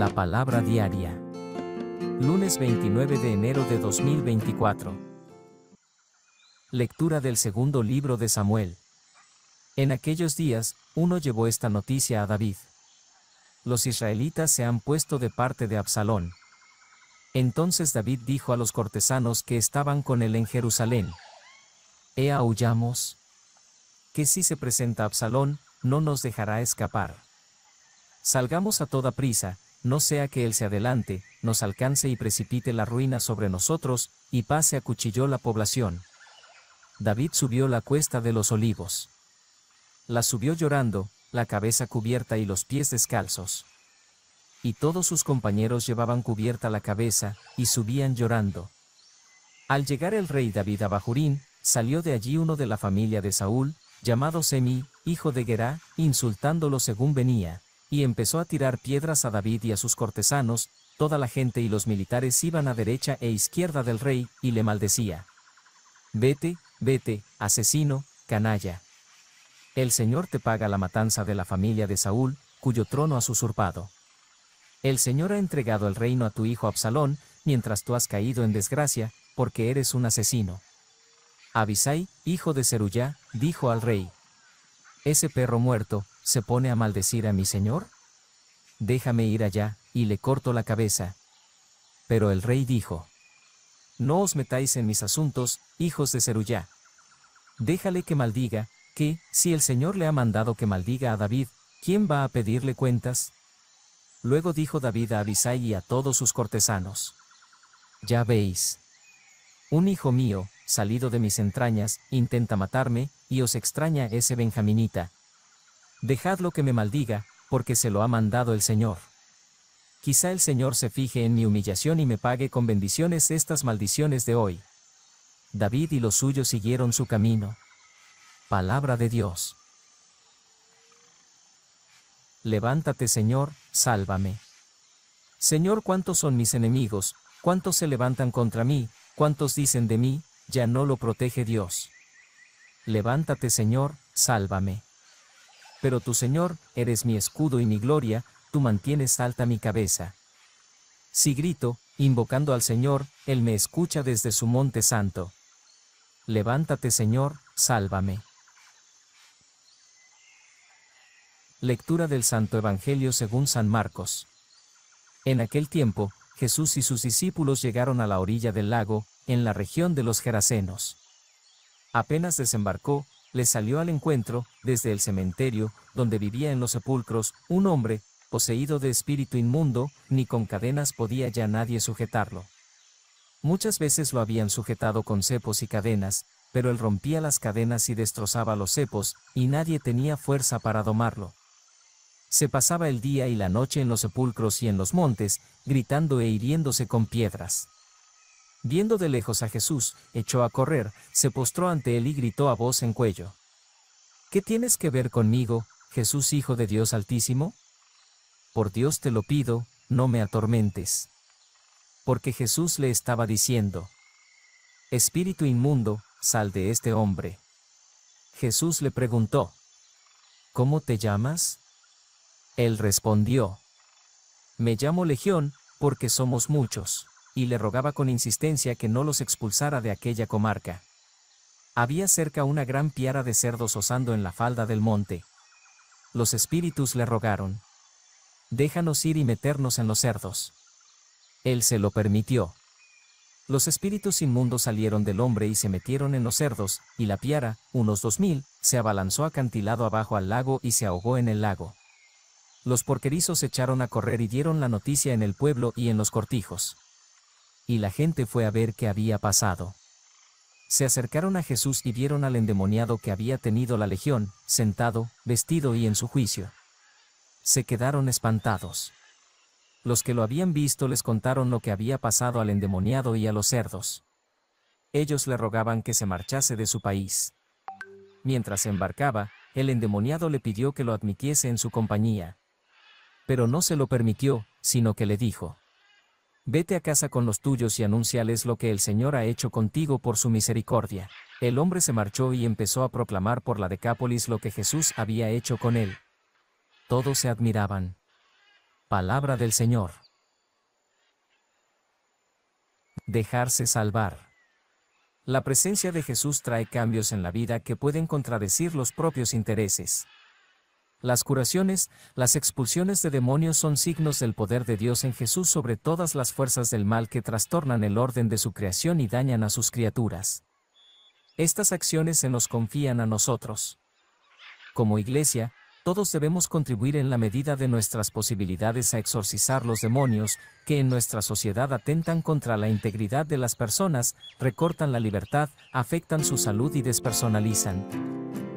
La Palabra Diaria. Lunes 29 de enero de 2024. Lectura del segundo libro de Samuel. En aquellos días, uno llevó esta noticia a David. Los israelitas se han puesto de parte de Absalón. Entonces David dijo a los cortesanos que estaban con él en Jerusalén. Ea aullamos. Que si se presenta Absalón, no nos dejará escapar. Salgamos a toda prisa, no sea que Él se adelante, nos alcance y precipite la ruina sobre nosotros, y pase a acuchilló la población. David subió la cuesta de los olivos. La subió llorando, la cabeza cubierta y los pies descalzos. Y todos sus compañeros llevaban cubierta la cabeza, y subían llorando. Al llegar el rey David a Bajurín, salió de allí uno de la familia de Saúl, llamado Semí, hijo de Gerá, insultándolo según venía y empezó a tirar piedras a David y a sus cortesanos, toda la gente y los militares iban a derecha e izquierda del rey, y le maldecía. Vete, vete, asesino, canalla. El Señor te paga la matanza de la familia de Saúl, cuyo trono has usurpado. El Señor ha entregado el reino a tu hijo Absalón, mientras tú has caído en desgracia, porque eres un asesino. Abisai, hijo de Cerullá, dijo al rey. Ese perro muerto, se pone a maldecir a mi señor? Déjame ir allá, y le corto la cabeza. Pero el rey dijo, No os metáis en mis asuntos, hijos de Zeruyá. Déjale que maldiga, que, si el Señor le ha mandado que maldiga a David, ¿quién va a pedirle cuentas? Luego dijo David a Abisai y a todos sus cortesanos. Ya veis. Un hijo mío, salido de mis entrañas, intenta matarme, y os extraña ese benjaminita, Dejadlo que me maldiga, porque se lo ha mandado el Señor. Quizá el Señor se fije en mi humillación y me pague con bendiciones estas maldiciones de hoy. David y los suyos siguieron su camino. Palabra de Dios. Levántate Señor, sálvame. Señor, cuántos son mis enemigos, cuántos se levantan contra mí, cuántos dicen de mí, ya no lo protege Dios. Levántate Señor, sálvame. Pero tu Señor, eres mi escudo y mi gloria, tú mantienes alta mi cabeza. Si grito, invocando al Señor, Él me escucha desde su monte santo. Levántate Señor, sálvame. Lectura del Santo Evangelio según San Marcos. En aquel tiempo, Jesús y sus discípulos llegaron a la orilla del lago, en la región de los Gerasenos. Apenas desembarcó, le salió al encuentro, desde el cementerio, donde vivía en los sepulcros, un hombre, poseído de espíritu inmundo, ni con cadenas podía ya nadie sujetarlo. Muchas veces lo habían sujetado con cepos y cadenas, pero él rompía las cadenas y destrozaba los cepos, y nadie tenía fuerza para domarlo. Se pasaba el día y la noche en los sepulcros y en los montes, gritando e hiriéndose con piedras. Viendo de lejos a Jesús, echó a correr, se postró ante él y gritó a voz en cuello. ¿Qué tienes que ver conmigo, Jesús Hijo de Dios Altísimo? Por Dios te lo pido, no me atormentes. Porque Jesús le estaba diciendo, Espíritu inmundo, sal de este hombre. Jesús le preguntó, ¿Cómo te llamas? Él respondió, Me llamo Legión, porque somos muchos y le rogaba con insistencia que no los expulsara de aquella comarca. Había cerca una gran piara de cerdos osando en la falda del monte. Los espíritus le rogaron. Déjanos ir y meternos en los cerdos. Él se lo permitió. Los espíritus inmundos salieron del hombre y se metieron en los cerdos, y la piara, unos dos mil, se abalanzó acantilado abajo al lago y se ahogó en el lago. Los porquerizos echaron a correr y dieron la noticia en el pueblo y en los cortijos y la gente fue a ver qué había pasado. Se acercaron a Jesús y vieron al endemoniado que había tenido la legión, sentado, vestido y en su juicio. Se quedaron espantados. Los que lo habían visto les contaron lo que había pasado al endemoniado y a los cerdos. Ellos le rogaban que se marchase de su país. Mientras embarcaba, el endemoniado le pidió que lo admitiese en su compañía. Pero no se lo permitió, sino que le dijo, Vete a casa con los tuyos y anunciales lo que el Señor ha hecho contigo por su misericordia. El hombre se marchó y empezó a proclamar por la Decápolis lo que Jesús había hecho con él. Todos se admiraban. Palabra del Señor. Dejarse salvar. La presencia de Jesús trae cambios en la vida que pueden contradecir los propios intereses. Las curaciones, las expulsiones de demonios son signos del poder de Dios en Jesús sobre todas las fuerzas del mal que trastornan el orden de su creación y dañan a sus criaturas. Estas acciones se nos confían a nosotros. Como iglesia, todos debemos contribuir en la medida de nuestras posibilidades a exorcizar los demonios que en nuestra sociedad atentan contra la integridad de las personas, recortan la libertad, afectan su salud y despersonalizan.